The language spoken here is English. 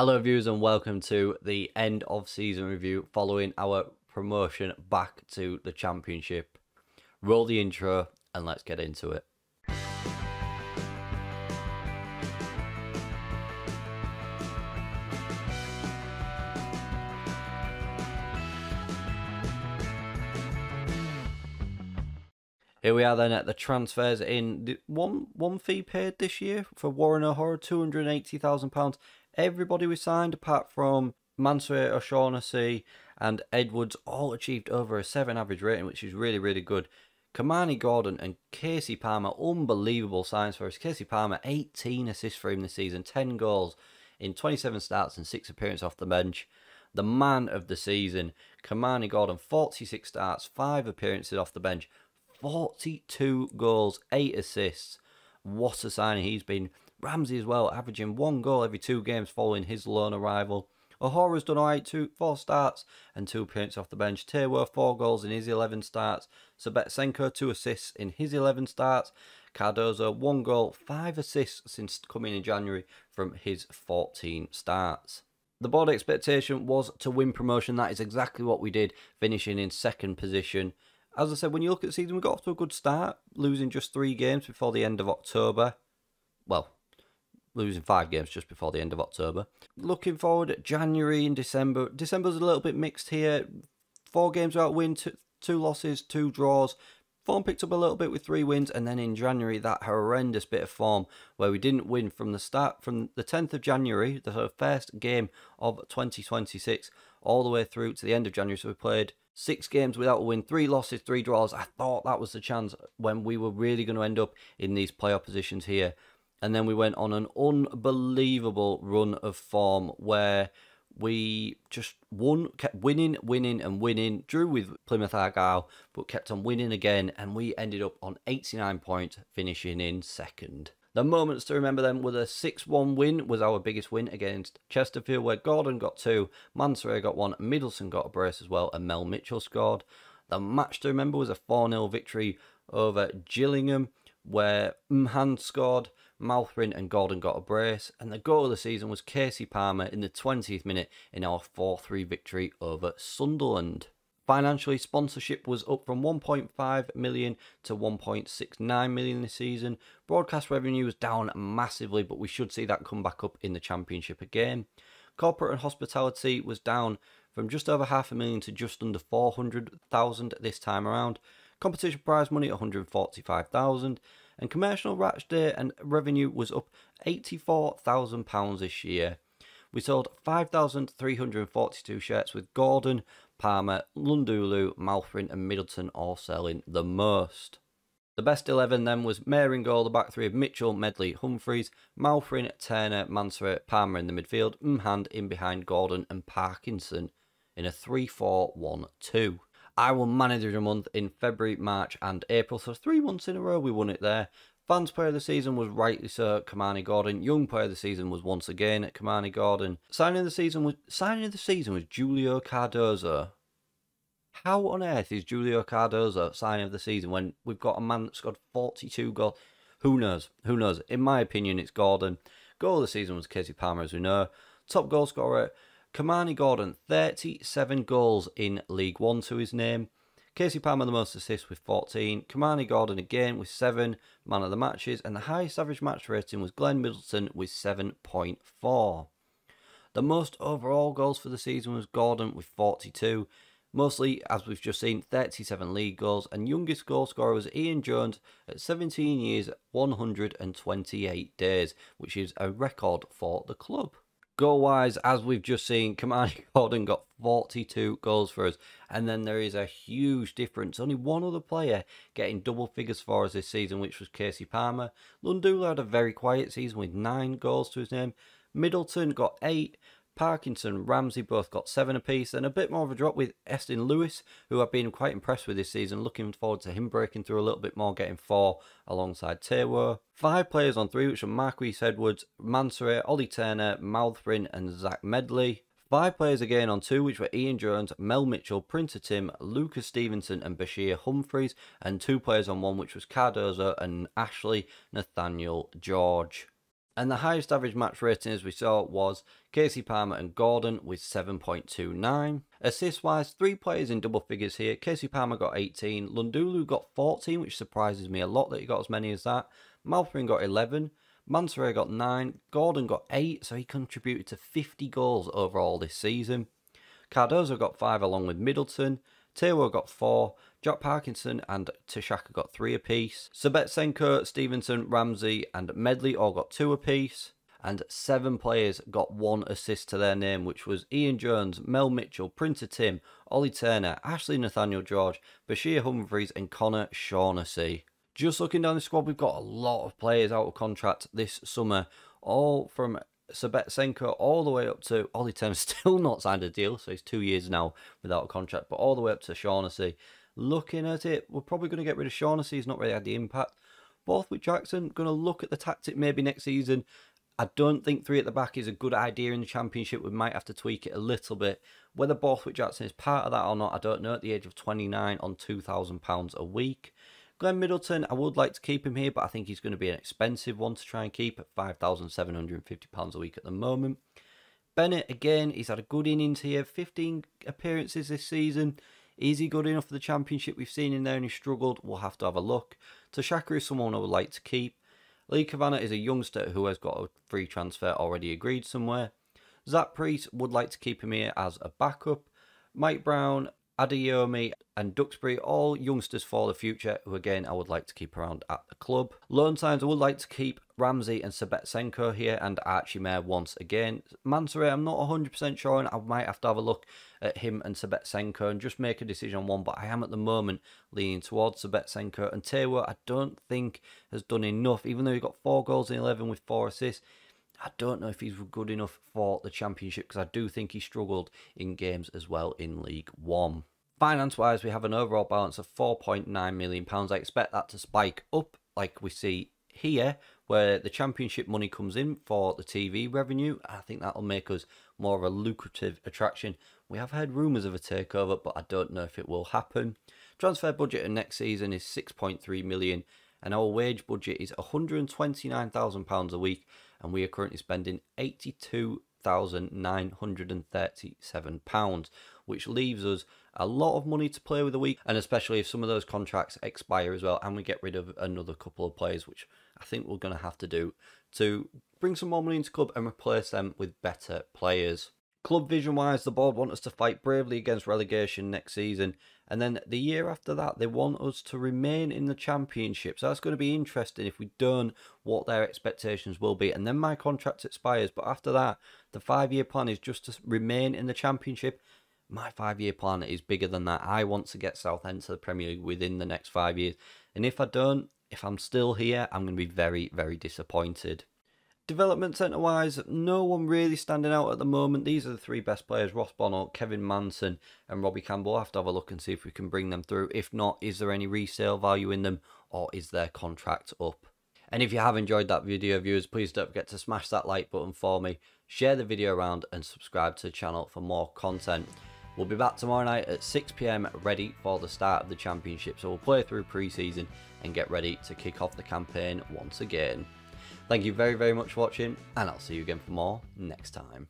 Hello viewers and welcome to the end of season review following our promotion back to the championship. Roll the intro and let's get into it. Here we are then at the transfers in one one fee paid this year for Warren O'Hara, two hundred eighty thousand pounds. Everybody we signed, apart from Mansour O'Shaughnessy and Edwards, all achieved over a 7 average rating, which is really, really good. Kamani Gordon and Casey Palmer, unbelievable signs for us. Casey Palmer, 18 assists for him this season, 10 goals in 27 starts and 6 appearances off the bench. The man of the season, Kamani Gordon, 46 starts, 5 appearances off the bench, 42 goals, 8 assists. What a signing he's been Ramsey as well, averaging one goal every two games following his loan arrival. has done alright, four starts and two points off the bench. Tayworth, four goals in his 11 starts. Sabetsenko two assists in his 11 starts. Cardozo, one goal, five assists since coming in January from his 14 starts. The board expectation was to win promotion. That is exactly what we did, finishing in second position. As I said, when you look at the season, we got off to a good start, losing just three games before the end of October. Well, losing five games just before the end of October. Looking forward, January and December. December's a little bit mixed here. Four games without win, two, two losses, two draws. Form picked up a little bit with three wins, and then in January that horrendous bit of form where we didn't win from the start from the 10th of January, the first game of 2026, all the way through to the end of January. So we played six games without a win, three losses, three draws. I thought that was the chance when we were really going to end up in these playoff positions here. And then we went on an unbelievable run of form where we just won, kept winning, winning, and winning. Drew with Plymouth Argyle, but kept on winning again, and we ended up on 89 points, finishing in second. The moments to remember then were the 6-1 win was our biggest win against Chesterfield, where Gordon got two, Mansere got one, Middleton got a brace as well, and Mel Mitchell scored. The match to remember was a 4-0 victory over Gillingham, where Mhan scored, Malthrin and Gordon got a brace, and the goal of the season was Casey Palmer in the 20th minute in our 4 3 victory over Sunderland. Financially, sponsorship was up from 1.5 million to 1.69 million this season. Broadcast revenue was down massively, but we should see that come back up in the Championship again. Corporate and hospitality was down from just over half a million to just under 400,000 this time around. Competition prize money 145,000 and commercial Ratch Day and revenue was up £84,000 this year. We sold 5,342 shirts with Gordon, Palmer, Lundulu, Malfrin and Middleton all selling the most. The best 11 then was Mayer the back three of Mitchell, Medley, Humphreys, Malfrin, Turner, Mansfield, Palmer in the midfield, Mhand in behind Gordon and Parkinson in a 3 4 1 2. I won manager of the month in February, March, and April. So three months in a row we won it there. Fans player of the season was rightly so Kamani Gordon. Young player of the season was once again at Kamani Gordon. Signing of the season was signing of the season was Julio Cardozo. How on earth is Julio Cardozo signing of the season when we've got a man that scored 42 goals? Who knows? Who knows? In my opinion, it's Gordon. Goal of the season was Casey Palmer, as we know. Top goal scorer Kamani Gordon, 37 goals in League One to his name. Casey Palmer, the most assists with 14. Kamani Gordon again with 7 man of the matches. And the highest average match rating was Glenn Middleton with 7.4. The most overall goals for the season was Gordon with 42. Mostly, as we've just seen, 37 league goals. And youngest goal scorer was Ian Jones at 17 years, 128 days, which is a record for the club. Goal wise, as we've just seen, Kamani Gordon got 42 goals for us. And then there is a huge difference. Only one other player getting double figures for us this season, which was Casey Palmer. Lundula had a very quiet season with nine goals to his name. Middleton got eight. Parkinson, Ramsey both got seven apiece, and a bit more of a drop with Eston Lewis, who I've been quite impressed with this season. Looking forward to him breaking through a little bit more, getting four alongside Taylor. Five players on three, which are Marquise Edwards, Mansere, Ollie Turner, Mouthrin, and Zach Medley. Five players again on two, which were Ian Jones, Mel Mitchell, Printer Tim, Lucas Stevenson, and Bashir Humphreys. and two players on one, which was Cardozo and Ashley Nathaniel George. And the highest average match rating, as we saw, was Casey Palmer and Gordon with 7.29. Assist wise, three players in double figures here. Casey Palmer got 18, Lundulu got 14, which surprises me a lot that he got as many as that. Malphrin got 11, Mansour got 9, Gordon got 8, so he contributed to 50 goals overall this season. Cardozo got 5 along with Middleton. Tewo got four, Jack Parkinson and Tashaka got three apiece. Sebetsenko, Stevenson, Ramsey, and Medley all got two apiece. And seven players got one assist to their name, which was Ian Jones, Mel Mitchell, Printer Tim, Ollie Turner, Ashley Nathaniel George, Bashir Humphries, and Connor Shaughnessy. Just looking down the squad, we've got a lot of players out of contract this summer, all from Sabetsenko all the way up to Ollie Tem still not signed a deal, so he's two years now without a contract, but all the way up to Shaughnessy. Looking at it, we're probably going to get rid of Shaughnessy, he's not really had the impact. with Jackson, going to look at the tactic maybe next season. I don't think three at the back is a good idea in the championship. We might have to tweak it a little bit. Whether Bothwick Jackson is part of that or not, I don't know. At the age of 29 on £2,000 a week. Glenn Middleton, I would like to keep him here, but I think he's going to be an expensive one to try and keep at £5,750 a week at the moment. Bennett, again, he's had a good innings here, 15 appearances this season. Is he good enough for the championship? We've seen in there and he struggled. We'll have to have a look. Tashaka is someone I would like to keep. Lee Cavana is a youngster who has got a free transfer already agreed somewhere. Zach Priest would like to keep him here as a backup. Mike Brown, Adeyomi and Duxbury, all youngsters for the future, who again I would like to keep around at the club. Loan signs, I would like to keep Ramsey and Sabetsenko here and Archie Mayer once again. Mansere, I'm not 100% sure and I might have to have a look at him and Sabetsenko and just make a decision on one, but I am at the moment leaning towards Sabetsenko And Tewa, I don't think has done enough, even though he got four goals in 11 with four assists. I don't know if he's good enough for the championship because I do think he struggled in games as well in League One. Finance wise, we have an overall balance of £4.9 million. I expect that to spike up like we see here, where the championship money comes in for the TV revenue. I think that'll make us more of a lucrative attraction. We have heard rumours of a takeover, but I don't know if it will happen. Transfer budget of next season is 6.3 million, and our wage budget is 129,000 pounds a week, and we are currently spending 82,937 pounds which leaves us a lot of money to play with a week, and especially if some of those contracts expire as well, and we get rid of another couple of players, which I think we're going to have to do to bring some more money into club and replace them with better players. Club vision wise, the board want us to fight bravely against relegation next season, and then the year after that, they want us to remain in the championship. So that's going to be interesting if we don't what their expectations will be. And then my contract expires, but after that, the five year plan is just to remain in the championship my five year plan is bigger than that. I want to get Southend to the Premier League within the next five years. And if I don't, if I'm still here, I'm going to be very, very disappointed. Development centre wise, no one really standing out at the moment. These are the three best players Ross Bonnell, Kevin Manson, and Robbie Campbell. I'll have to have a look and see if we can bring them through. If not, is there any resale value in them or is their contract up? And if you have enjoyed that video, viewers, please don't forget to smash that like button for me, share the video around, and subscribe to the channel for more content. We'll be back tomorrow night at 6pm ready for the start of the championship so we'll play through pre-season and get ready to kick off the campaign once again. Thank you very very much for watching and I'll see you again for more next time.